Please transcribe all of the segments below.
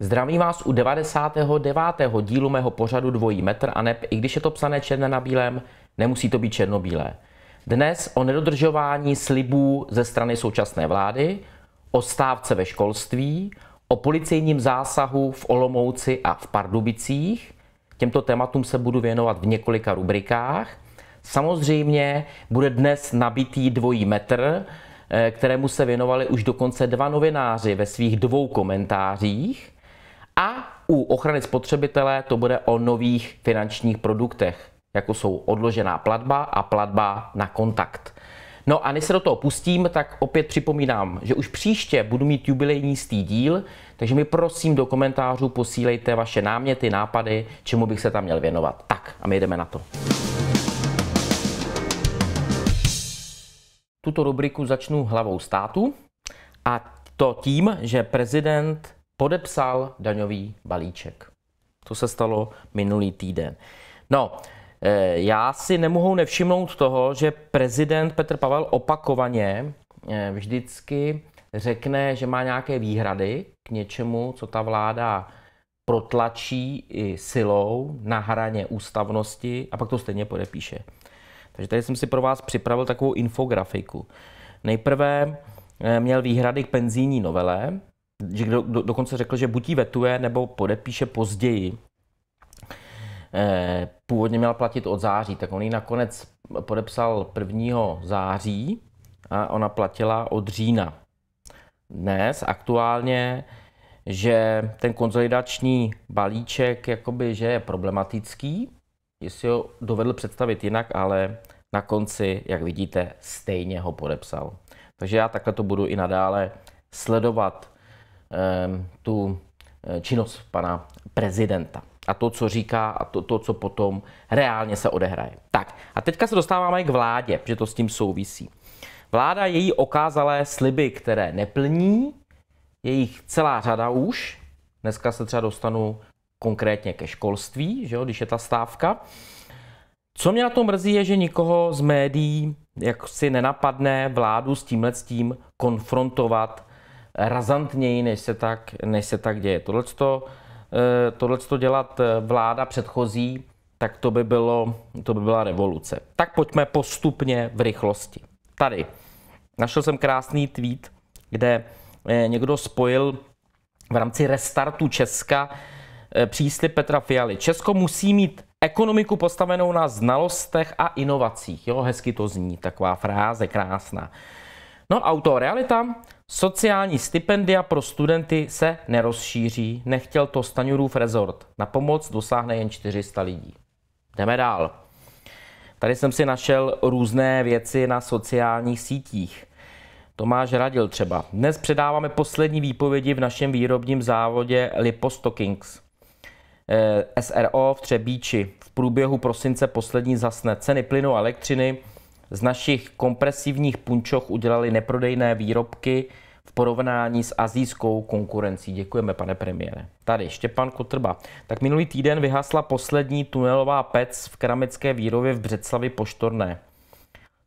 Zdravím vás u 99. dílu mého pořadu Dvojí metr a neb, i když je to psané černé na bílém, nemusí to být černobílé. Dnes o nedodržování slibů ze strany současné vlády, o stávce ve školství, o policejním zásahu v Olomouci a v Pardubicích. Těmto tématům se budu věnovat v několika rubrikách. Samozřejmě bude dnes nabitý dvojí metr, eh, kterému se věnovali už dokonce dva novináři ve svých dvou komentářích. A u ochrany spotřebitele to bude o nových finančních produktech, jako jsou odložená platba a platba na kontakt. No a než se do toho pustím, tak opět připomínám, že už příště budu mít jubilejní stý díl, takže mi prosím do komentářů posílejte vaše náměty, nápady, čemu bych se tam měl věnovat. Tak a my jdeme na to. Tuto rubriku začnu hlavou státu a to tím, že prezident podepsal daňový balíček. To se stalo minulý týden. No, Eh, já si nemohu nevšimnout toho, že prezident Petr Pavel opakovaně eh, vždycky řekne, že má nějaké výhrady k něčemu, co ta vláda protlačí i silou na hraně ústavnosti a pak to stejně podepíše. Takže tady jsem si pro vás připravil takovou infografiku. Nejprve eh, měl výhrady k penzijní novele, že do, dokonce řekl, že buď ji vetuje, nebo podepíše později. Eh, původně měla platit od září, tak on ji nakonec podepsal 1. září a ona platila od října. Dnes aktuálně, že ten konzolidační balíček jakoby, že je problematický, jestli ho dovedl představit jinak, ale na konci, jak vidíte, stejně ho podepsal. Takže já takhle to budu i nadále sledovat ehm, tu eh, činnost pana prezidenta a to, co říká a to, to, co potom reálně se odehraje. Tak a teďka se dostáváme k vládě, že to s tím souvisí. Vláda její okázalé sliby, které neplní, jejich celá řada už, dneska se třeba dostanu konkrétně ke školství, že jo, když je ta stávka. Co mě na tom mrzí, je, že nikoho z médií jak si nenapadne vládu s tímhle s tím konfrontovat razantněji, než se tak, než se tak děje. Tohle to Eh, tohle to dělat vláda předchozí, tak to by, bylo, to by byla revoluce. Tak pojďme postupně v rychlosti. Tady našel jsem krásný tweet, kde eh, někdo spojil v rámci restartu Česka eh, příslip Petra Fialy. Česko musí mít ekonomiku postavenou na znalostech a inovacích. Jo, hezky to zní, taková fráze krásná. No auto, realita, Sociální stipendia pro studenty se nerozšíří, nechtěl to Staňurův rezort. Na pomoc dosáhne jen 400 lidí. Jdeme dál. Tady jsem si našel různé věci na sociálních sítích. Tomáš Radil třeba. Dnes předáváme poslední výpovědi v našem výrobním závodě Lipostockings. Eh, SRO v Třebíči. V průběhu prosince poslední zasne ceny plynu a elektřiny z našich kompresivních punčoch udělali neprodejné výrobky v porovnání s azijskou konkurencí. Děkujeme, pane premiére. Tady Štěpán Kotrba. Tak minulý týden vyhasla poslední tunelová pec v keramické výrobě v Břeclavi Poštorné.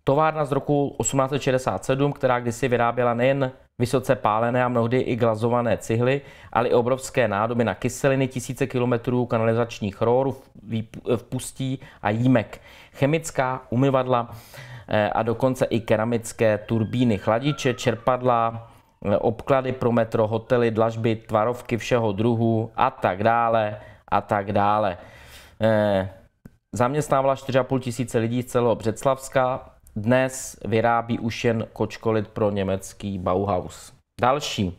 Továrna z roku 1867, která kdysi vyráběla nejen vysoce pálené a mnohdy i glazované cihly, ale i obrovské nádoby na kyseliny, tisíce kilometrů kanalizačních v vpustí a jímek, chemická umyvadla, Eh, a dokonce i keramické turbíny, chladiče, čerpadla, eh, obklady pro metro, hotely, dlažby, tvarovky všeho druhu a tak dále a tak dále. Eh, zaměstnávala 4,5 tisíce lidí z celého Břeclavska, dnes vyrábí už jen kočkolit pro německý Bauhaus. Další.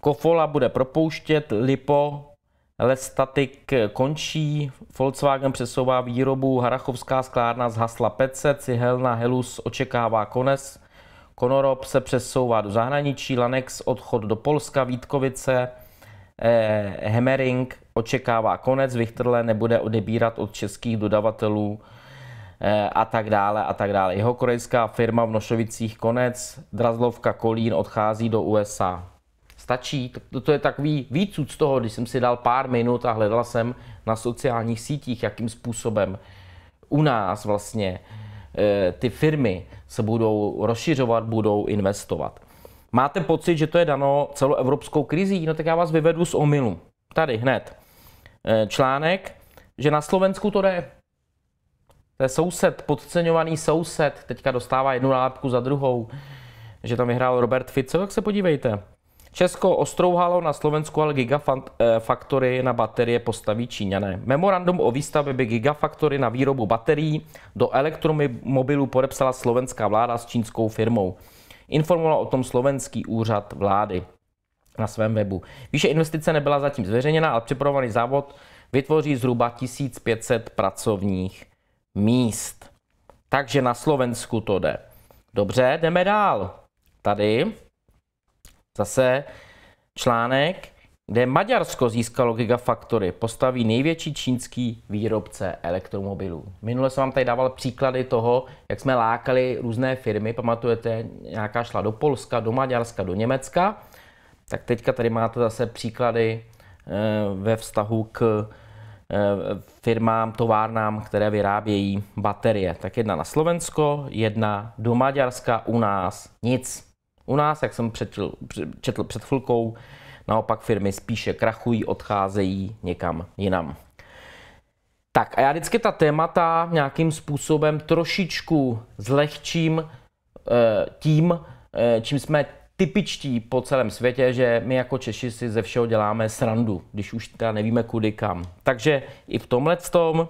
Kofola bude propouštět, Lipo Lestatik končí, Volkswagen přesouvá výrobu, Harachovská sklárna zhasla Pece, Cihelna Helus očekává konec, Konorob se přesouvá do zahraničí, Lanex odchod do Polska, Vítkovice, eh, Hemering očekává konec, Vichtrle nebude odebírat od českých dodavatelů eh, a tak dále a tak dále. Jeho korejská firma v Nošovicích konec, Drazlovka Kolín odchází do USA stačí. To, to je takový výcud z toho, když jsem si dal pár minut a hledal jsem na sociálních sítích, jakým způsobem u nás vlastně eh, ty firmy se budou rozšiřovat, budou investovat. Máte pocit, že to je dano celoevropskou krizí? No tak já vás vyvedu z omilu. Tady hned eh, článek, že na Slovensku to jde. To je soused, podceňovaný soused, teďka dostává jednu lápku za druhou, že tam vyhrál Robert Fico, tak se podívejte. Česko ostrouhalo na Slovensku, ale Gigafactory eh, na baterie postaví Číňané. Memorandum o výstavbě Gigafactory na výrobu baterií do elektromobilů podepsala slovenská vláda s čínskou firmou. Informoval o tom slovenský úřad vlády na svém webu. Výše investice nebyla zatím zveřejněna, ale připravovaný závod vytvoří zhruba 1500 pracovních míst. Takže na Slovensku to jde. Dobře, jdeme dál. Tady Zase článek, kde Maďarsko získalo gigafaktory, postaví největší čínský výrobce elektromobilů. Minule jsem vám tady dával příklady toho, jak jsme lákali různé firmy, pamatujete, nějaká šla do Polska, do Maďarska, do Německa, tak teďka tady máte zase příklady eh, ve vztahu k eh, firmám, továrnám, které vyrábějí baterie. Tak jedna na Slovensko, jedna do Maďarska, u nás nic. U nás, jak jsem přetl, četl před chvilkou, naopak firmy spíše krachují, odcházejí někam jinam. Tak a já vždycky ta témata nějakým způsobem trošičku zlehčím eh, tím, eh, čím jsme typičtí po celém světě, že my jako Češi si ze všeho děláme srandu, když už teda nevíme kudy kam. Takže i v tomhle tom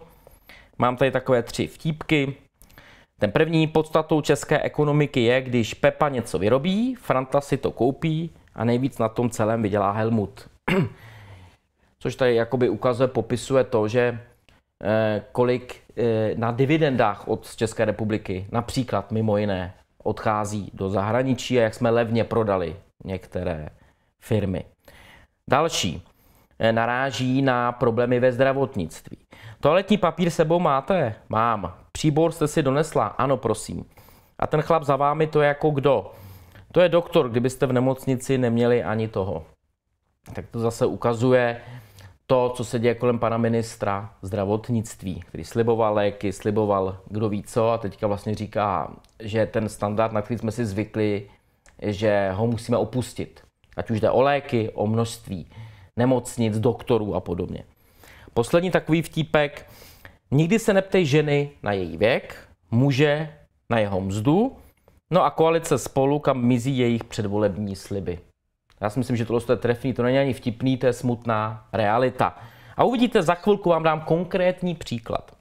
mám tady takové tři vtípky. Ten první podstatou české ekonomiky je, když Pepa něco vyrobí, Franta si to koupí a nejvíc na tom celém vydělá Helmut. Což tady jakoby ukazuje, popisuje to, že eh, kolik eh, na dividendách od České republiky, například mimo jiné, odchází do zahraničí a jak jsme levně prodali některé firmy. Další eh, naráží na problémy ve zdravotnictví. Toaletní papír sebou máte? Mám. Příbor jste si donesla? Ano, prosím. A ten chlap za vámi to je jako kdo? To je doktor, kdybyste v nemocnici neměli ani toho. Tak to zase ukazuje to, co se děje kolem pana ministra zdravotnictví, který sliboval léky, sliboval kdo ví co a teďka vlastně říká, že ten standard, na který jsme si zvykli, že ho musíme opustit. Ať už jde o léky, o množství nemocnic, doktorů a podobně. Poslední takový vtípek, Nikdy se neptej ženy na její věk, muže na jeho mzdu, no a koalice spolu, kam mizí jejich předvolební sliby. Já si myslím, že tohle je trefný, to není ani vtipný, to je smutná realita. A uvidíte, za chvilku vám dám konkrétní příklad.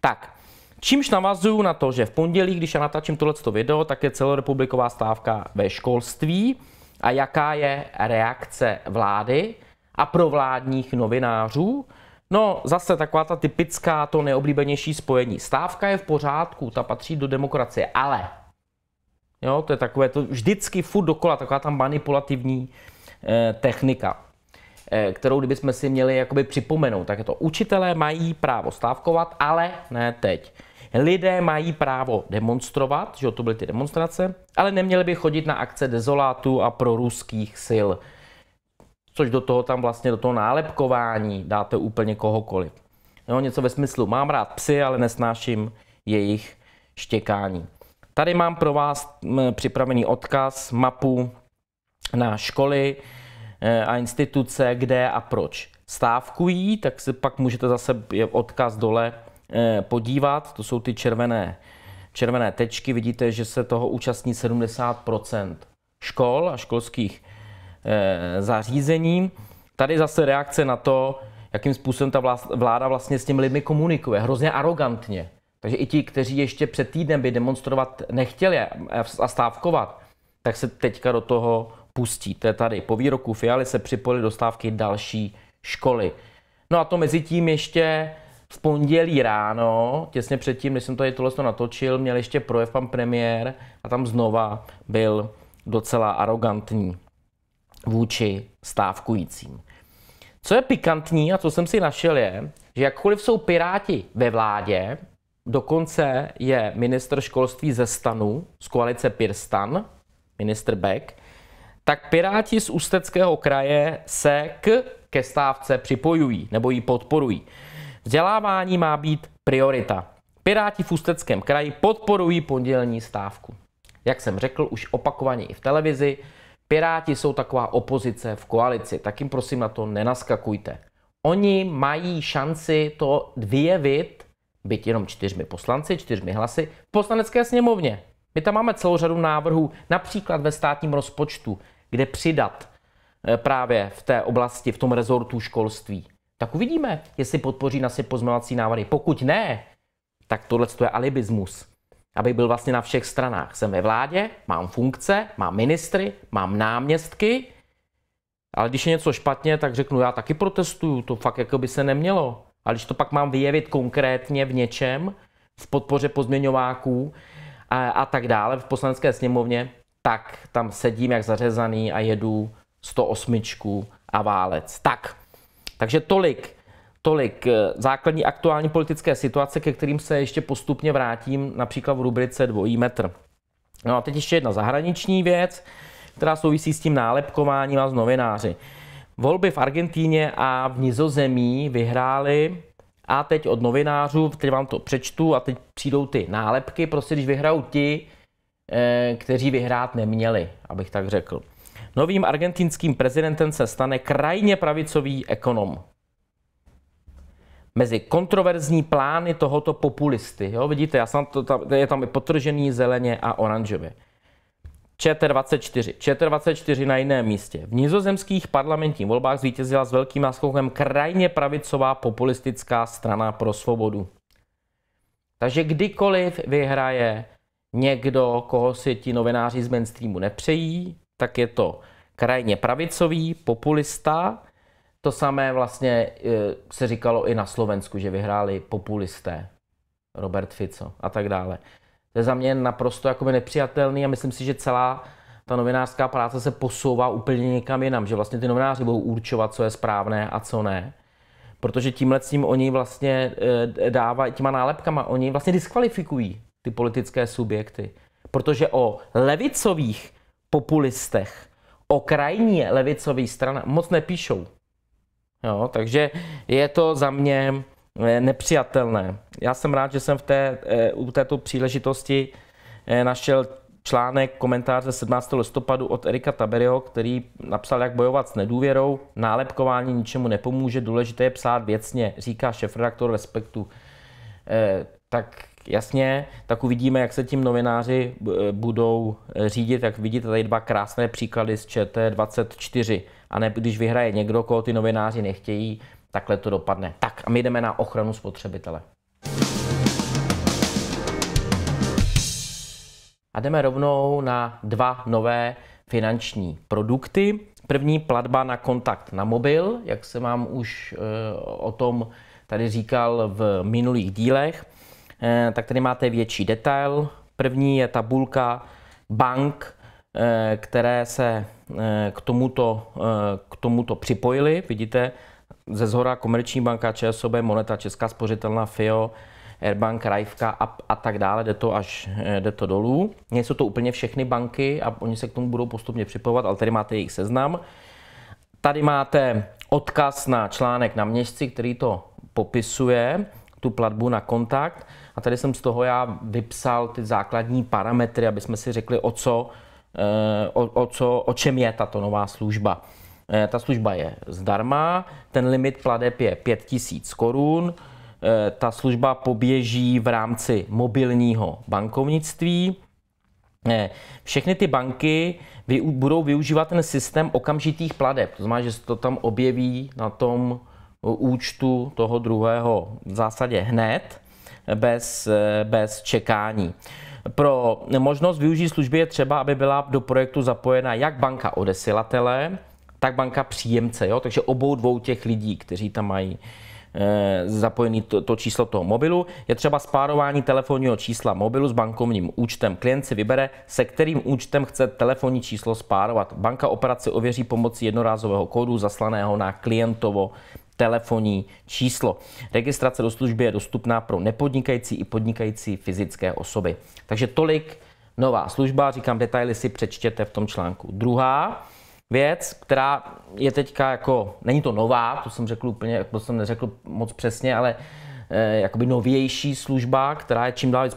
Tak, čímž navazuju na to, že v pondělí, když já natáčím tohleto video, tak je celorepubliková stávka ve školství a jaká je reakce vlády a provládních novinářů, No, zase taková ta typická, to neoblíbenější spojení. Stávka je v pořádku, ta patří do demokracie, ale jo, to je takové to vždycky furt dokola, taková tam manipulativní eh, technika, eh, kterou kdybychom si měli jakoby připomenout, tak je to učitelé mají právo stávkovat, ale ne teď. Lidé mají právo demonstrovat, že to byly ty demonstrace, ale neměli by chodit na akce dezolátu a proruských sil což do toho tam vlastně, do toho nálepkování dáte úplně kohokoliv. Jo, něco ve smyslu, mám rád psy, ale nesnáším jejich štěkání. Tady mám pro vás připravený odkaz, mapu na školy e, a instituce, kde a proč stávkují, tak si pak můžete zase je odkaz dole e, podívat. To jsou ty červené, červené tečky. Vidíte, že se toho účastní 70 škol a školských Eh, zařízení. Tady zase reakce na to, jakým způsobem ta vláda vlastně s těmi lidmi komunikuje. Hrozně arrogantně. Takže i ti, kteří ještě před týdnem by demonstrovat nechtěli a stávkovat, tak se teďka do toho pustí. To je tady. Po výroku Fialy se do stávky další školy. No a to mezi tím ještě v pondělí ráno, těsně předtím, než jsem tady tohle natočil, měl ještě projev pan premiér a tam znova byl docela arrogantní vůči stávkujícím. Co je pikantní a co jsem si našel je, že jakkoliv jsou Piráti ve vládě, dokonce je minister školství ze stanu, z koalice Pirstan, minister Beck, tak Piráti z Ústeckého kraje se k ke stávce připojují nebo ji podporují. Vzdělávání má být priorita. Piráti v Ústeckém kraji podporují pondělní stávku. Jak jsem řekl už opakovaně i v televizi, Piráti jsou taková opozice v koalici, tak jim prosím na to nenaskakujte. Oni mají šanci to vyjevit, byť jenom čtyřmi poslanci, čtyřmi hlasy, v poslanecké sněmovně. My tam máme celou řadu návrhů, například ve státním rozpočtu, kde přidat eh, právě v té oblasti, v tom rezortu školství. Tak uvidíme, jestli podpoří nasi pozměňovací návrhy. Pokud ne, tak tohle je alibismus. Aby byl vlastně na všech stranách. Jsem ve vládě, mám funkce, mám ministry, mám náměstky, ale když je něco špatně, tak řeknu, já taky protestuju, to fakt jako by se nemělo. A když to pak mám vyjevit konkrétně v něčem, v podpoře pozměňováků a, a tak dále v poslanecké sněmovně, tak tam sedím jak zařezaný a jedu 108 a válec. Tak, takže tolik Tolik eh, základní aktuální politické situace, ke kterým se ještě postupně vrátím, například v rubrice dvojí metr. No a teď ještě jedna zahraniční věc, která souvisí s tím nálepkováním a s novináři. Volby v Argentíně a v Nizozemí vyhrály a teď od novinářů, teď vám to přečtu a teď přijdou ty nálepky, prostě když vyhrajou ti, eh, kteří vyhrát neměli, abych tak řekl. Novým argentinským prezidentem se stane krajně pravicový ekonom mezi kontroverzní plány tohoto populisty. Jo, vidíte, já jsem to, tam, je tam i potržený zeleně a oranžově. ČT24. ČT24 na jiném místě. V nizozemských parlamentních volbách zvítězila s velkým náskokem krajně pravicová populistická strana pro svobodu. Takže kdykoliv vyhraje někdo, koho si ti novináři z mainstreamu nepřejí, tak je to krajně pravicový populista, to samé vlastně e, se říkalo i na Slovensku, že vyhráli populisté, Robert Fico a tak dále. To je za mě naprosto jakoby nepřijatelný a myslím si, že celá ta novinářská práce se posouvá úplně někam jinam, že vlastně ty novináři budou určovat, co je správné a co ne. Protože tímhle s tím oni vlastně e, dávají, těma nálepkama, oni vlastně diskvalifikují ty politické subjekty. Protože o levicových populistech, o krajní levicové stran moc nepíšou. Jo, takže je to za mě eh, nepřijatelné. Já jsem rád, že jsem v té, eh, u této příležitosti eh, našel článek, komentář ze 17. listopadu od Erika Taberio, který napsal, jak bojovat s nedůvěrou. Nálepkování ničemu nepomůže, důležité je psát věcně, říká redaktor Respektu. tak jasně, tak uvidíme, jak se tím novináři budou řídit. Jak vidíte, tady dva krásné příklady z ČT24 a ne když vyhraje někdo, koho ty novináři nechtějí, takhle to dopadne. Tak a my jdeme na ochranu spotřebitele. A jdeme rovnou na dva nové finanční produkty. První platba na kontakt na mobil, jak jsem vám už eh, o tom tady říkal v minulých dílech, eh, tak tady máte větší detail. První je tabulka bank Eh, které se eh, k tomuto, eh, k tomuto připojily. Vidíte, ze zhora Komerční banka, ČSOB, Moneta, Česká spořitelná, FIO, Airbank, Rajvka a, a tak dále, jde to až jde to dolů. Nejsou to úplně všechny banky a oni se k tomu budou postupně připojovat, ale tady máte jejich seznam. Tady máte odkaz na článek na měsíci, který to popisuje, tu platbu na kontakt. A tady jsem z toho já vypsal ty základní parametry, aby jsme si řekli, o co Eh, o, o, co, o čem je tato nová služba. Eh, ta služba je zdarma, ten limit pladeb je 5000 korun, eh, ta služba poběží v rámci mobilního bankovnictví. Všechny ty banky budou využívat ten systém okamžitých pladeb, to znamená, že se to tam objeví na tom účtu toho druhého v zásadě hned, bez, bez čekání. Pro možnost využít služby je třeba, aby byla do projektu zapojena jak banka odesilatele, tak banka příjemce. Jo? Takže obou dvou těch lidí, kteří tam mají eh, zapojený to, to číslo toho mobilu. Je třeba spárování telefonního čísla mobilu s bankovním účtem. Klient si vybere, se kterým účtem chce telefonní číslo spárovat. Banka operaci ověří pomocí jednorázového kódu zaslaného na klientovo telefonní číslo. Registrace do služby je dostupná pro nepodnikající i podnikající fyzické osoby. Takže tolik nová služba, říkám, detaily si přečtěte v tom článku. Druhá věc, která je teďka jako, není to nová, to jsem řekl úplně, to jsem neřekl moc přesně, ale eh, jakoby novější služba, která je čím dál víc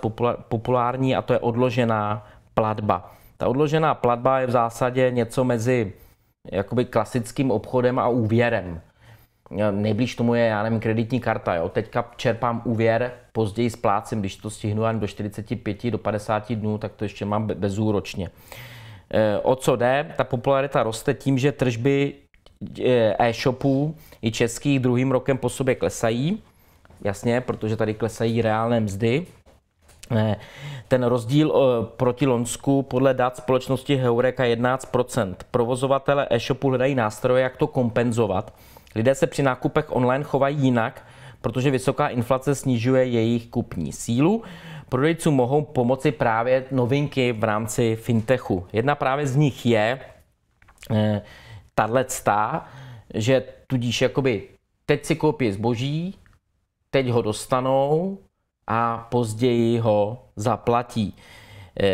populární a to je odložená platba. Ta odložená platba je v zásadě něco mezi jakoby klasickým obchodem a úvěrem. Nejblíž tomu je, já nevím, kreditní karta. Jo. Teďka čerpám úvěr, později splácím, když to stihnu ani do 45, do 50 dnů, tak to ještě mám bezúročně. E, o co jde? Ta popularita roste tím, že tržby e, e-shopů i českých druhým rokem po sobě klesají. Jasně, protože tady klesají reálné mzdy. E, ten rozdíl proti Lonsku podle dat společnosti Heureka 11%. Provozovatele e-shopu hledají nástroje, jak to kompenzovat Lidé se při nákupech online chovají jinak, protože vysoká inflace snižuje jejich kupní sílu. Prodejcům mohou pomoci právě novinky v rámci fintechu. Jedna právě z nich je eh, stá, že tudíž jakoby teď si koupí zboží, teď ho dostanou a později ho zaplatí. Eh,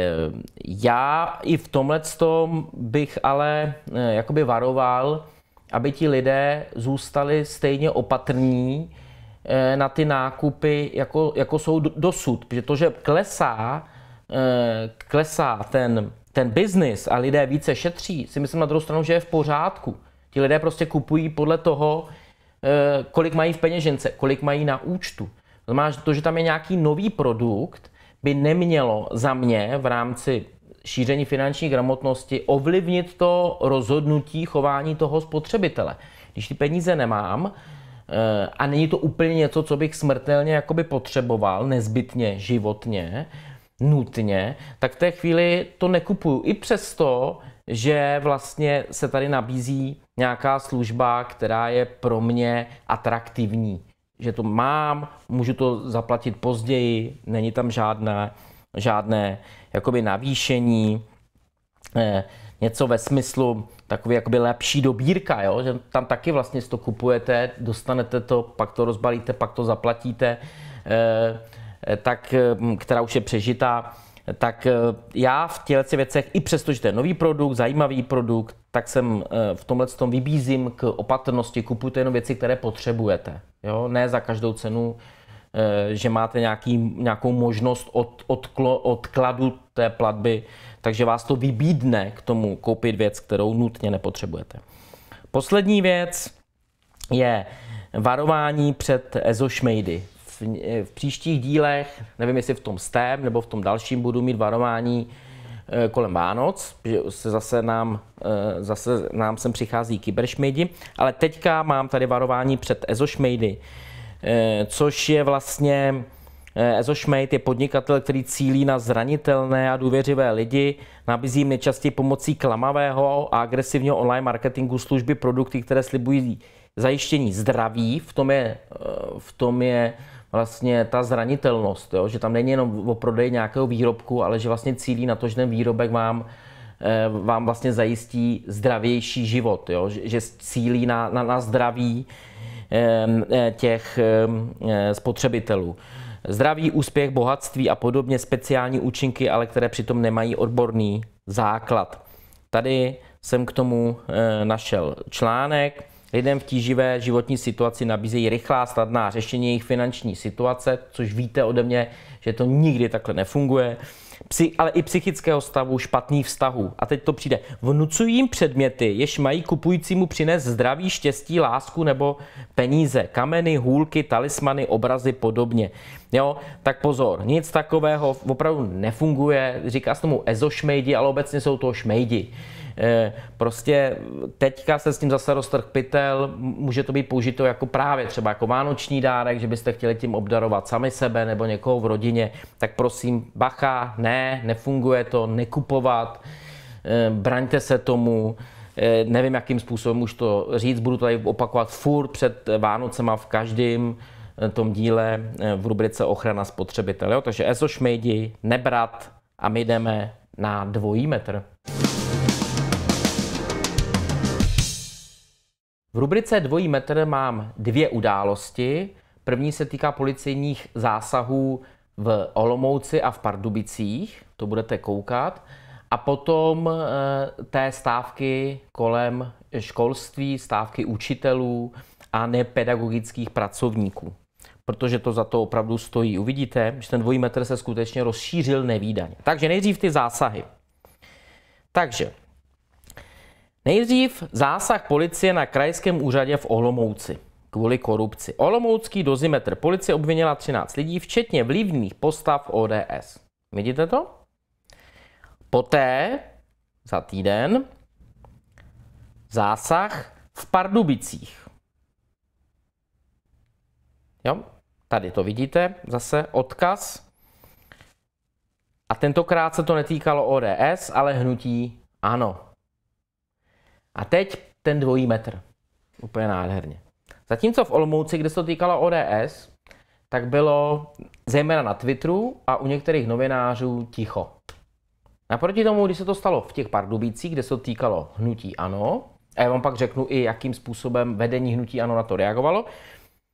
já i v tomhle tom bych ale eh, jakoby varoval, aby ti lidé zůstali stejně opatrní eh, na ty nákupy, jako, jako jsou dosud. Protože to, že klesá, eh, klesá ten, ten biznis a lidé více šetří, si myslím na druhou stranu, že je v pořádku. Ti lidé prostě kupují podle toho, eh, kolik mají v peněžence, kolik mají na účtu. To znamená, že to, že tam je nějaký nový produkt, by nemělo za mě v rámci šíření finanční gramotnosti ovlivnit to rozhodnutí chování toho spotřebitele. Když ty peníze nemám, eh, a není to úplně něco, co bych smrtelně jakoby potřeboval, nezbytně, životně, nutně, tak v té chvíli to nekupuju. I přesto, že vlastně se tady nabízí nějaká služba, která je pro mě atraktivní. Že to mám, můžu to zaplatit později, není tam žádná žádné jakoby navýšení, eh, něco ve smyslu takový jakoby lepší dobírka, jo? že tam taky vlastně to kupujete, dostanete to, pak to rozbalíte, pak to zaplatíte, eh, eh, tak, hm, která už je přežitá, tak já v těchto věcech, i přesto, že to je nový produkt, zajímavý produkt, tak jsem v tomhle tom vybízím k opatrnosti, kupujte jenom věci, které potřebujete. Jo? Ne za každou cenu Eh, že máte nějaký, nějakou možnost od, odklo, odkladu té platby, takže vás to vybídne k tomu koupit věc, kterou nutně nepotřebujete. Poslední věc je varování před ezošmejdy. V, eh, v příštích dílech, nevím jestli v tom stém nebo v tom dalším, budu mít varování eh, kolem Vánoc, že se zase nám, zase nám sem přichází kyberšmejdi, ale teďka mám tady varování před ezošmejdy. Eh, což je vlastně Ezo eh, Schmeit je podnikatel, který cílí na zranitelné a důvěřivé lidi, nabízí jim nejčastěji pomocí klamavého a agresivního online marketingu služby produkty, které slibují zajištění zdraví, v tom je, eh, v tom je vlastně ta zranitelnost, jo? že tam není jenom o prodeji nějakého výrobku, ale že vlastně cílí na to, že ten výrobek vám vám vlastně zajistí zdravější život, jo? Že, že cílí na, na, na zdraví, Eh, těch eh, spotřebitelů. zdravý úspěch, bohatství a podobně speciální účinky, ale které přitom nemají odborný základ. Tady jsem k tomu eh, našel článek. Lidem v tíživé životní situaci nabízejí rychlá, snadná řešení jejich finanční situace, což víte ode mě, že to nikdy takhle nefunguje ale i psychického stavu, špatných vztahů. A teď to přijde. Vnucují jim předměty, jež mají kupujícímu přinést zdraví, štěstí, lásku nebo peníze. Kameny, hůlky, talismany, obrazy, podobně. Jo, tak pozor, nic takového opravdu nefunguje. Říká se tomu ezošmejdi, ale obecně jsou to šmejdi. Eh, prostě teďka se s tím zase roztrh pytel, může to být použito jako právě třeba jako vánoční dárek, že byste chtěli tím obdarovat sami sebe nebo někoho v rodině, tak prosím, bacha, ne, nefunguje to, nekupovat, eh, braňte se tomu, eh, nevím, jakým způsobem už to říct, budu tady opakovat furt před Vánocema v každém tom díle v rubrice Ochrana spotřebitele. Takže ESO šmejdi, nebrat a my jdeme na dvojí metr. V rubrice Dvojí metr mám dvě události. První se týká policejních zásahů v Olomouci a v Pardubicích, to budete koukat. A potom eh, té stávky kolem školství, stávky učitelů a nepedagogických pracovníků. Protože to za to opravdu stojí. Uvidíte, že ten dvojí metr se skutečně rozšířil nevýdaně. Takže nejdřív ty zásahy. Takže Nejdřív zásah policie na krajském úřadě v Olomouci kvůli korupci. Olomoucký dozimetr policie obvinila 13 lidí, včetně vlivných postav ODS. Vidíte to? Poté, za týden, zásah v Pardubicích. Jo? Tady to vidíte, zase odkaz. A tentokrát se to netýkalo ODS, ale hnutí ANO. A teď ten dvojí metr. Úplně nádherně. Zatímco v Olomouci, kde se to týkalo ODS, tak bylo zejména na Twitteru a u některých novinářů ticho. Naproti tomu, když se to stalo v těch Pardubicích, kde se to týkalo hnutí ANO, a já vám pak řeknu i, jakým způsobem vedení hnutí ANO na to reagovalo,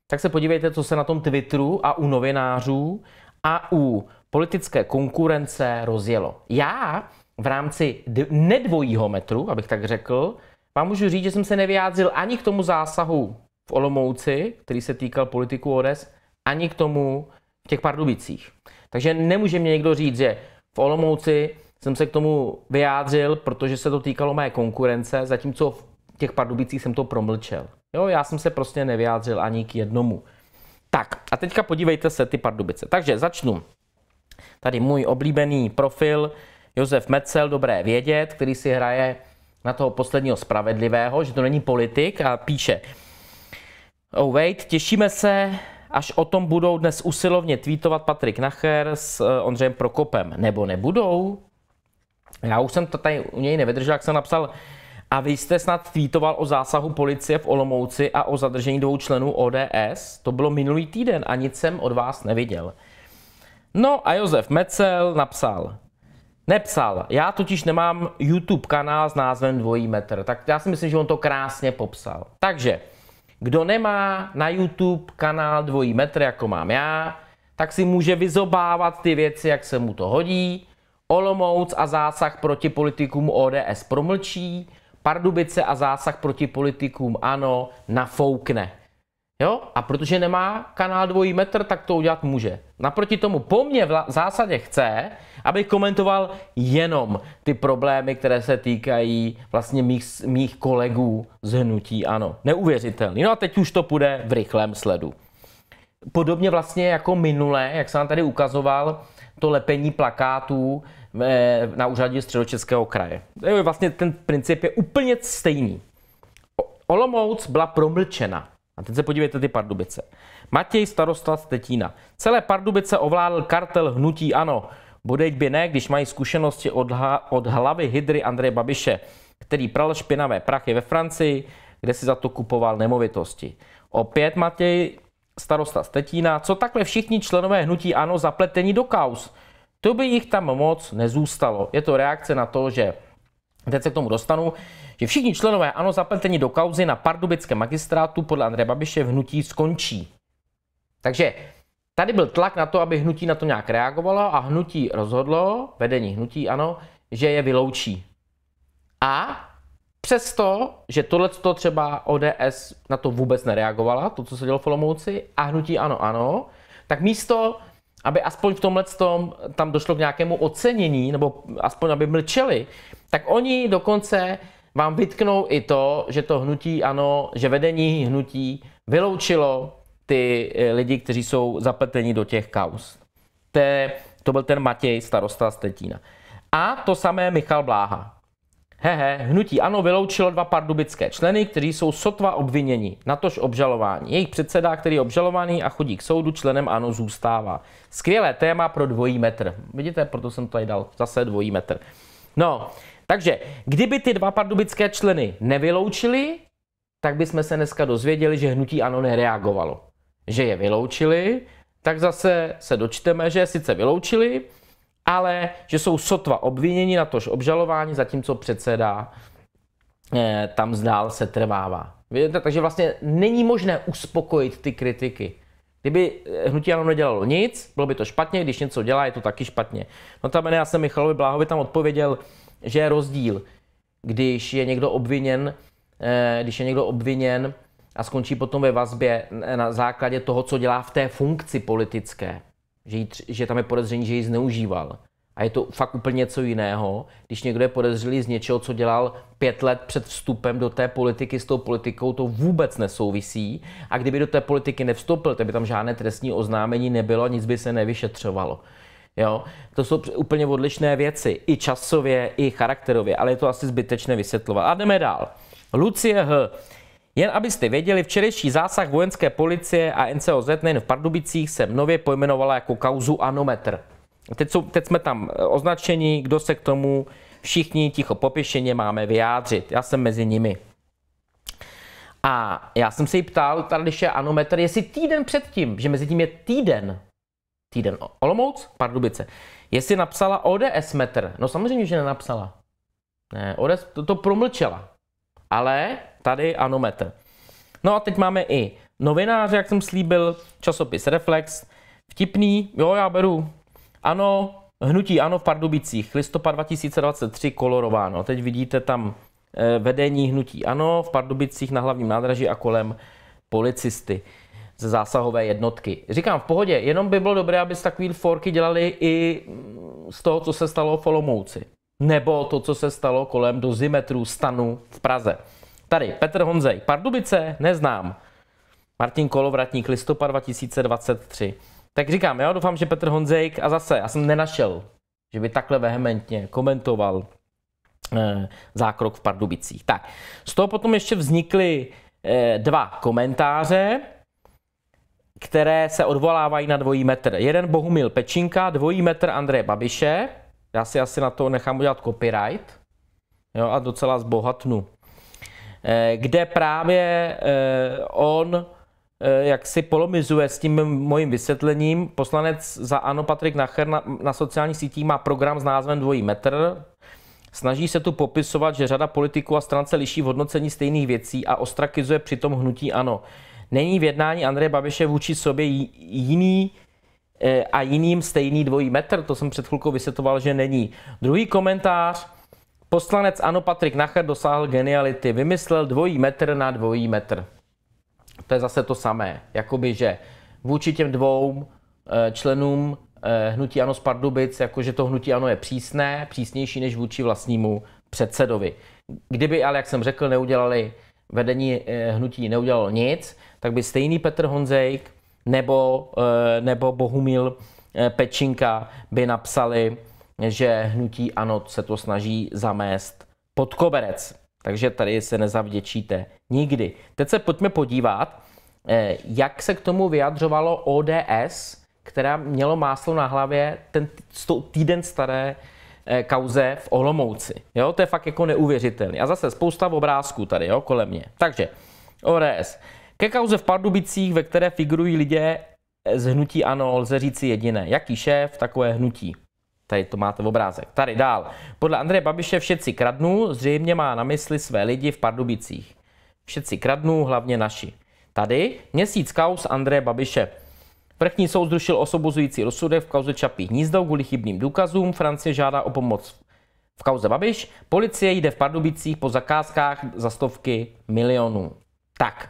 tak se podívejte, co se na tom Twitteru a u novinářů a u politické konkurence rozjelo. Já v rámci nedvojího metru, abych tak řekl, vám můžu říct, že jsem se nevyjádřil ani k tomu zásahu v Olomouci, který se týkal politiku ODS, ani k tomu v těch Pardubicích. Takže nemůže mě někdo říct, že v Olomouci jsem se k tomu vyjádřil, protože se to týkalo mé konkurence, zatímco v těch Pardubicích jsem to promlčel. Jo, já jsem se prostě nevyjádřil ani k jednomu. Tak, a teďka podívejte se ty Pardubice. Takže začnu. Tady můj oblíbený profil Josef Metzel, dobré vědět, který si hraje na toho posledního spravedlivého, že to není politik a píše Oh wait, těšíme se, až o tom budou dnes usilovně tweetovat Patrik Nacher s eh, Ondřejem Prokopem. Nebo nebudou? Já už jsem to tady u něj nevydržel, jak jsem napsal. A vy jste snad tweetoval o zásahu policie v Olomouci a o zadržení dvou členů ODS? To bylo minulý týden a nic jsem od vás neviděl. No a Josef Mecel napsal, Nepsal. Já totiž nemám YouTube kanál s názvem Dvojí metr, tak já si myslím, že on to krásně popsal. Takže, kdo nemá na YouTube kanál Dvojí metr, jako mám já, tak si může vyzobávat ty věci, jak se mu to hodí. Olomouc a zásah proti politikům ODS promlčí, Pardubice a zásah proti politikům ANO nafoukne. Jo? A protože nemá kanál dvojí metr, tak to udělat může. Naproti tomu po mně v zásadě chce, aby komentoval jenom ty problémy, které se týkají vlastně mých, mých kolegů z hnutí ano. Neuvěřitelný. No a teď už to půjde v rychlém sledu. Podobně vlastně jako minule, jak jsem vám tady ukazoval, to lepení plakátů eh, na úřadě středočeského kraje. Vlastně ten princip je úplně stejný. Olomouc byla promlčena a teď se podívejte ty Pardubice. Matěj starosta z Tetína. Celé Pardubice ovládl kartel Hnutí Ano. Bodejť by ne, když mají zkušenosti od, hla, od hlavy hydry Andreje Babiše, který pral špinavé prachy ve Francii, kde si za to kupoval nemovitosti. Opět Matěj, starosta z Tetína, co takhle všichni členové hnutí ANO zapletení do kaus. To by jich tam moc nezůstalo. Je to reakce na to, že teď se k tomu dostanu, že všichni členové ANO zapletení do kauzy na pardubickém magistrátu podle Andreje Babiše v hnutí skončí. Takže tady byl tlak na to, aby hnutí na to nějak reagovalo a hnutí rozhodlo, vedení hnutí ANO, že je vyloučí. A přesto, že tohle to třeba ODS na to vůbec nereagovala, to, co se dělo v Olomouci, a hnutí ANO ano, tak místo, aby aspoň v tomhle tom tam došlo k nějakému ocenění, nebo aspoň aby mlčeli, tak oni dokonce vám vytknou i to, že to hnutí ano, že vedení hnutí vyloučilo ty eh, lidi, kteří jsou zapleteni do těch kaus. To, to byl ten Matěj, starosta z Tetína. A to samé Michal Bláha. Hehe, he, hnutí ano vyloučilo dva pardubické členy, kteří jsou sotva obviněni, natož obžalování. Jejich předseda, který je obžalovaný a chodí k soudu, členem ano zůstává. Skvělé téma pro dvojí metr. Vidíte, proto jsem to tady dal zase dvojí metr. No, takže kdyby ty dva pardubické členy nevyloučili, tak bychom se dneska dozvěděli, že hnutí ano nereagovalo. Že je vyloučili, tak zase se dočteme, že je sice vyloučili, ale že jsou sotva obviněni na tož obžalování, zatímco předseda eh, tam zdál se trvává. Vidíte? Takže vlastně není možné uspokojit ty kritiky. Kdyby eh, hnutí ano nedělalo nic, bylo by to špatně, když něco dělá, je to taky špatně. No tam já jsem Michalovi Bláhovi tam odpověděl, že je rozdíl, když je někdo obviněn, eh, když je někdo obviněn a skončí potom ve vazbě na základě toho, co dělá v té funkci politické, že, jí, že tam je podezření, že ji zneužíval. A je to fakt úplně něco jiného, když někdo je podezřelý z něčeho, co dělal pět let před vstupem do té politiky, s tou politikou to vůbec nesouvisí. A kdyby do té politiky nevstoupil, tak by tam žádné trestní oznámení nebylo, nic by se nevyšetřovalo. Jo? To jsou úplně odlišné věci, i časově, i charakterově, ale je to asi zbytečné vysvětlovat. A jdeme dál. Lucie H. Jen abyste věděli, včerejší zásah vojenské policie a NCOZ nejen v Pardubicích se nově pojmenovala jako kauzu Anometr. Teď, jsou, teď jsme tam e, označeni, kdo se k tomu všichni ticho popěšeně máme vyjádřit. Já jsem mezi nimi. A já jsem se jí ptal, tady když je anometr, jestli týden předtím, že mezi tím je týden, týden Olomouc, Pardubice. Jestli napsala ODS metr, no samozřejmě, že nenapsala. Ne, ODS to, to promlčela. Ale tady ano metr. No a teď máme i novináře, jak jsem slíbil, časopis Reflex, vtipný, jo, já beru, ano, hnutí ano v Pardubicích, listopad 2023, kolorováno. Teď vidíte tam eh, vedení hnutí ano v Pardubicích na hlavním nádraží a kolem policisty ze zásahové jednotky. Říkám, v pohodě, jenom by bylo dobré, aby takové forky dělali i mm, z toho, co se stalo v Olomouci. Nebo to, co se stalo kolem dozimetrů stanu v Praze. Tady, Petr Honzej, Pardubice neznám. Martin Kolovratník, listopad 2023. Tak říkám, já doufám, že Petr Honzejk, a zase, já jsem nenašel, že by takhle vehementně komentoval eh, zákrok v Pardubicích. Tak, z toho potom ještě vznikly eh, dva komentáře které se odvolávají na dvojí metr. Jeden Bohumil Pečinka, dvojí metr Andreje Babiše. Já si asi na to nechám udělat copyright. Jo, a docela zbohatnu. Eh, kde právě eh, on eh, jak si polomizuje s tím mojím vysvětlením. Poslanec za ANO Patrik Nacher na, na sociálních sítích má program s názvem Dvojí metr. Snaží se tu popisovat, že řada politiků a stran se liší v hodnocení stejných věcí a ostrakizuje přitom hnutí ANO není v jednání Andreje Babiše vůči sobě jiný eh, a jiným stejný dvojí metr, to jsem před chvilkou vysvětoval, že není. Druhý komentář, poslanec Ano Patrik Nacher dosáhl geniality, vymyslel dvojí metr na dvojí metr. To je zase to samé, jakoby, že vůči těm dvou eh, členům eh, hnutí Ano z Pardubic, jakože to hnutí Ano je přísné, přísnější než vůči vlastnímu předsedovi. Kdyby ale, jak jsem řekl, neudělali vedení eh, hnutí neudělalo nic, tak by stejný Petr Honzejk nebo, eh, nebo Bohumil eh, Pečinka by napsali, že hnutí ano se to snaží zamést pod koberec. Takže tady se nezavděčíte nikdy. Teď se pojďme podívat, jak se k tomu vyjadřovalo ODS, která mělo máslo na hlavě ten týden staré Eh, kauze v Olomouci. Jo, to je fakt jako neuvěřitelný. A zase spousta obrázků tady, jo, kolem mě. Takže, ORS. Ke kauze v Pardubicích, ve které figurují lidé eh, z hnutí ANO, lze říci jediné. Jaký šéf, takové hnutí. Tady to máte v obrázek. Tady dál. Podle Andreje Babiše všetci kradnou, zřejmě má na mysli své lidi v Pardubicích. Všetci kradnou, hlavně naši. Tady měsíc kaus Andreje Babiše. Vrchní soud zrušil osobozující rozsudek v kauze Čapí hnízdo kvůli chybným důkazům. Francie žádá o pomoc v kauze Babiš. Policie jde v Pardubicích po zakázkách za stovky milionů. Tak.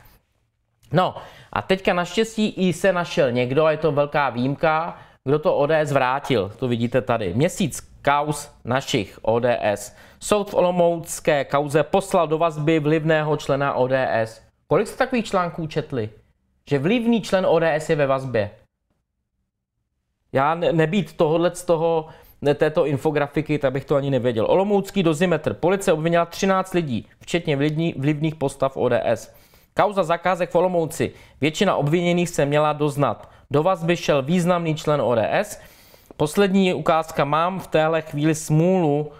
No a teďka naštěstí i se našel někdo, a je to velká výjimka, kdo to ODS vrátil. To vidíte tady. Měsíc kauz našich ODS. Soud v Olomoucké kauze poslal do vazby vlivného člena ODS. Kolik jste takových článků četli? Že vlivný člen ODS je ve vazbě. Já nebýt tohohle z toho, ne, této infografiky, tak bych to ani nevěděl. Olomoucký dozimetr. Police obvinila 13 lidí, včetně vlivní, vlivných postav ODS. Kauza zakázek v Olomouci. Většina obviněných se měla doznat. Do by šel významný člen ODS. Poslední ukázka mám v téhle chvíli smůlu,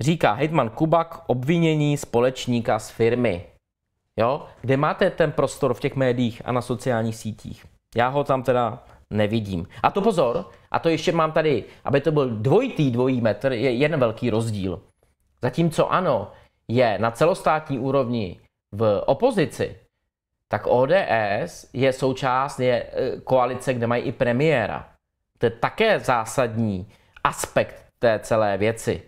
říká Hejtman Kubak, obvinění společníka z firmy. Jo? Kde máte ten prostor v těch médiích a na sociálních sítích? Já ho tam teda nevidím. A to pozor, a to ještě mám tady, aby to byl dvojitý dvojí metr, je jeden velký rozdíl. Zatímco ano, je na celostátní úrovni v opozici, tak ODS je součást je e, koalice, kde mají i premiéra. To je také zásadní aspekt té celé věci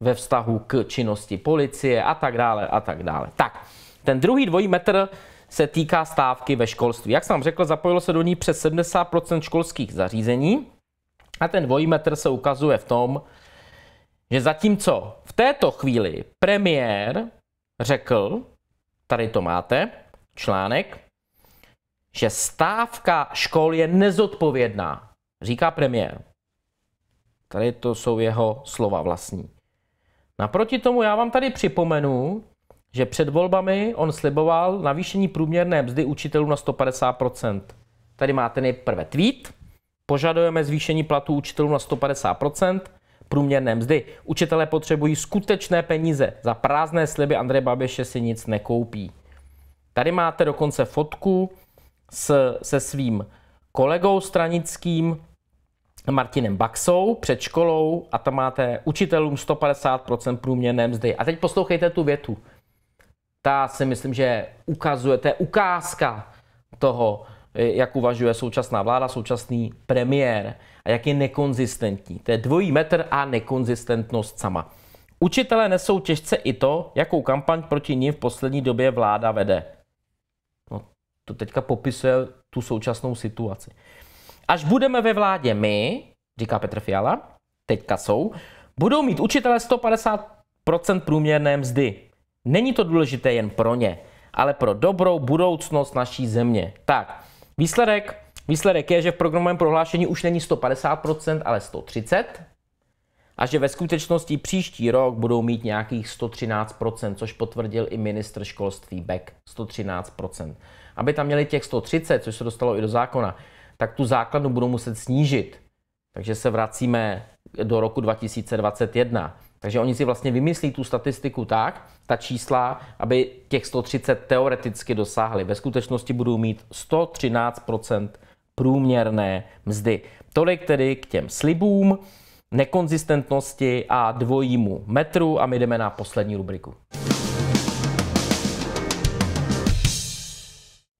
ve vztahu k činnosti policie a tak dále a tak dále. Tak, ten druhý dvojí metr se týká stávky ve školství. Jak jsem řekl, zapojilo se do ní přes 70 školských zařízení a ten dvojmetr se ukazuje v tom, že zatímco v této chvíli premiér řekl, tady to máte, článek, že stávka škol je nezodpovědná, říká premiér. Tady to jsou jeho slova vlastní. Naproti tomu já vám tady připomenu, že před volbami on sliboval navýšení průměrné mzdy učitelů na 150%. Tady máte nejprve tweet. Požadujeme zvýšení platů učitelů na 150% průměrné mzdy. Učitelé potřebují skutečné peníze. Za prázdné sliby Andrej Babiše si nic nekoupí. Tady máte dokonce fotku s, se svým kolegou stranickým Martinem Baxou před školou a tam máte učitelům 150% průměrné mzdy. A teď poslouchejte tu větu ta si myslím, že ukazuje, to je ukázka toho, eh, jak uvažuje současná vláda, současný premiér a jak je nekonzistentní. To je dvojí metr a nekonzistentnost sama. Učitelé nesou těžce i to, jakou kampaň proti ním v poslední době vláda vede. No, to teďka popisuje tu současnou situaci. Až budeme ve vládě my, říká Petr Fiala, teďka jsou, budou mít učitelé 150% průměrné mzdy. Není to důležité jen pro ně, ale pro dobrou budoucnost naší země. Tak, výsledek, výsledek je, že v programovém prohlášení už není 150%, ale 130% a že ve skutečnosti příští rok budou mít nějakých 113%, což potvrdil i ministr školství Beck, 113%. Aby tam měli těch 130, což se dostalo i do zákona, tak tu základnu budou muset snížit. Takže se vracíme do roku 2021. Takže oni si vlastně vymyslí tu statistiku tak, ta čísla, aby těch 130 teoreticky dosáhli. Ve skutečnosti budou mít 113 průměrné mzdy. Tolik tedy k těm slibům, nekonzistentnosti a dvojímu metru a my jdeme na poslední rubriku.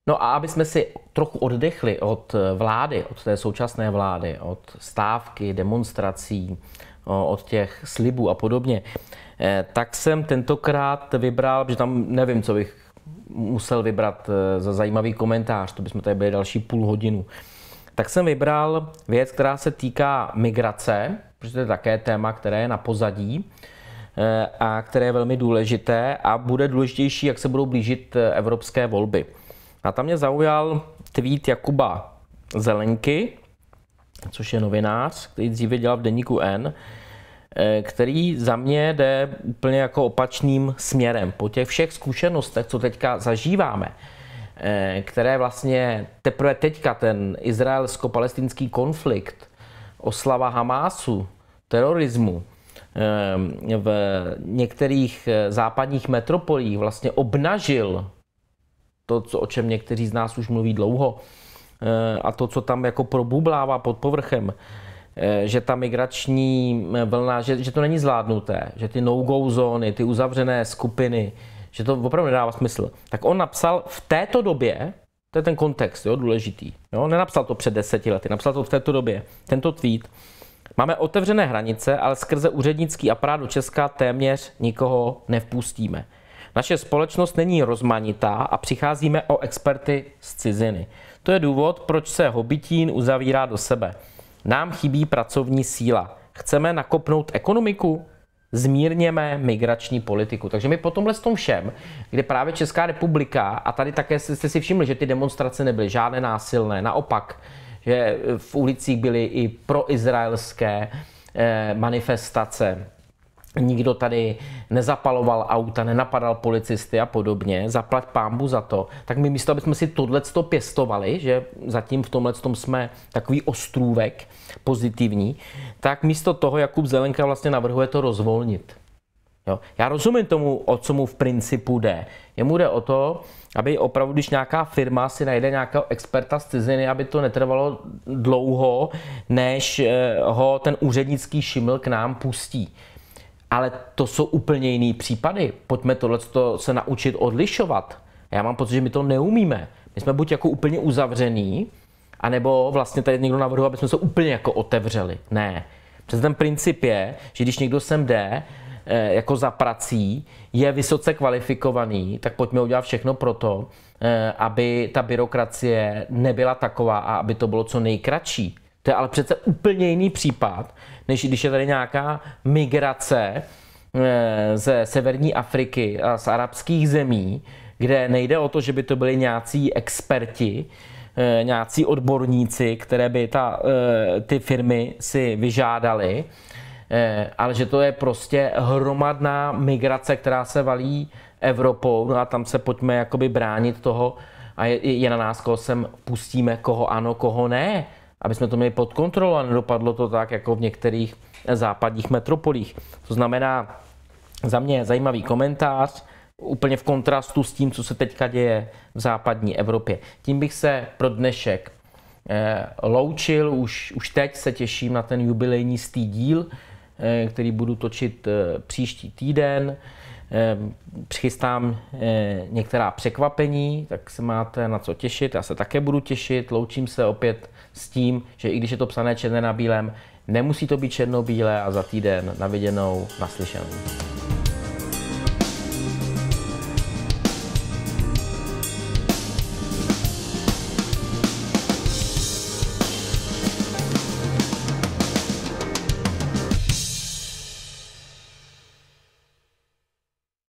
No a aby jsme si trochu oddechli od vlády, od té současné vlády, od stávky, demonstrací, od těch slibů a podobně, eh, tak jsem tentokrát vybral, že tam nevím, co bych musel vybrat eh, za zajímavý komentář, to bychom tady byli další půl hodinu, tak jsem vybral věc, která se týká migrace, protože to je také téma, které je na pozadí eh, a které je velmi důležité a bude důležitější, jak se budou blížit evropské volby. A tam mě zaujal tweet Jakuba Zelenky, což je novinář, který dříve dělal v deníku N, Eh, který za mě jde úplně jako opačným směrem. Po těch všech zkušenostech, co teďka zažíváme, eh, které vlastně teprve teďka ten izraelsko-palestinský konflikt, oslava Hamásu, terorismu, eh, v některých západních metropolích vlastně obnažil to, o čem někteří z nás už mluví dlouho, a to, co tam jako probublává pod povrchem, Eh, že ta migrační eh, vlna, že, že to není zvládnuté, že ty no-go zóny, ty uzavřené skupiny, že to opravdu nedává smysl. Tak on napsal v této době, to je ten kontext, jo, důležitý. Jo? Nenapsal to před deseti lety, napsal to v této době, tento tweet. Máme otevřené hranice, ale skrze úřednický aparát do Česka téměř nikoho nevpustíme. Naše společnost není rozmanitá a přicházíme o experty z ciziny. To je důvod, proč se hobitín uzavírá do sebe. Nám chybí pracovní síla. Chceme nakopnout ekonomiku? zmírněme migrační politiku. Takže my po tomhle s tom všem, kde právě Česká republika, a tady také jste si všimli, že ty demonstrace nebyly žádné násilné, naopak, že v ulicích byly i proizraelské eh, manifestace, nikdo tady nezapaloval auta, nenapadal policisty a podobně, zaplat pámbu za to, tak my místo, abychom si tohleto pěstovali, že zatím v tomhle jsme takový ostrůvek pozitivní, tak místo toho Jakub Zelenka vlastně navrhuje to rozvolnit. Jo? Já rozumím tomu, o co mu v principu jde. Jemu jde o to, aby opravdu, když nějaká firma si najde nějakého experta z ciziny, aby to netrvalo dlouho, než eh, ho ten úřednický šiml k nám pustí ale to jsou úplně jiný případy. Pojďme tohle se naučit odlišovat. Já mám pocit, že my to neumíme. My jsme buď jako úplně uzavřený, anebo vlastně tady někdo navrhuje, aby jsme se úplně jako otevřeli. Ne. Přes ten princip je, že když někdo sem jde, eh, jako za prací, je vysoce kvalifikovaný, tak pojďme udělat všechno pro to, eh, aby ta byrokracie nebyla taková a aby to bylo co nejkratší. To je ale přece úplně jiný případ, než když je tady nějaká migrace eh, ze severní Afriky a z arabských zemí, kde nejde o to, že by to byli nějací experti, eh, nějací odborníci, které by ta, eh, ty firmy si vyžádali, ale že to je prostě hromadná migrace, která se valí Evropou, no a tam se pojďme jakoby bránit toho a je, je na nás, koho sem pustíme, koho ano, koho ne aby jsme to měli pod kontrolou a nedopadlo to tak, jako v některých západních metropolích. To znamená, za mě zajímavý komentář, úplně v kontrastu s tím, co se teďka děje v západní Evropě. Tím bych se pro dnešek eh, loučil, už, už teď se těším na ten jubilejní stý díl, eh, který budu točit eh, příští týden. Přichystám některá překvapení, tak se máte na co těšit, já se také budu těšit, loučím se opět s tím, že i když je to psané černé na bílém, nemusí to být černobílé a za týden naviděnou, naslyšenou.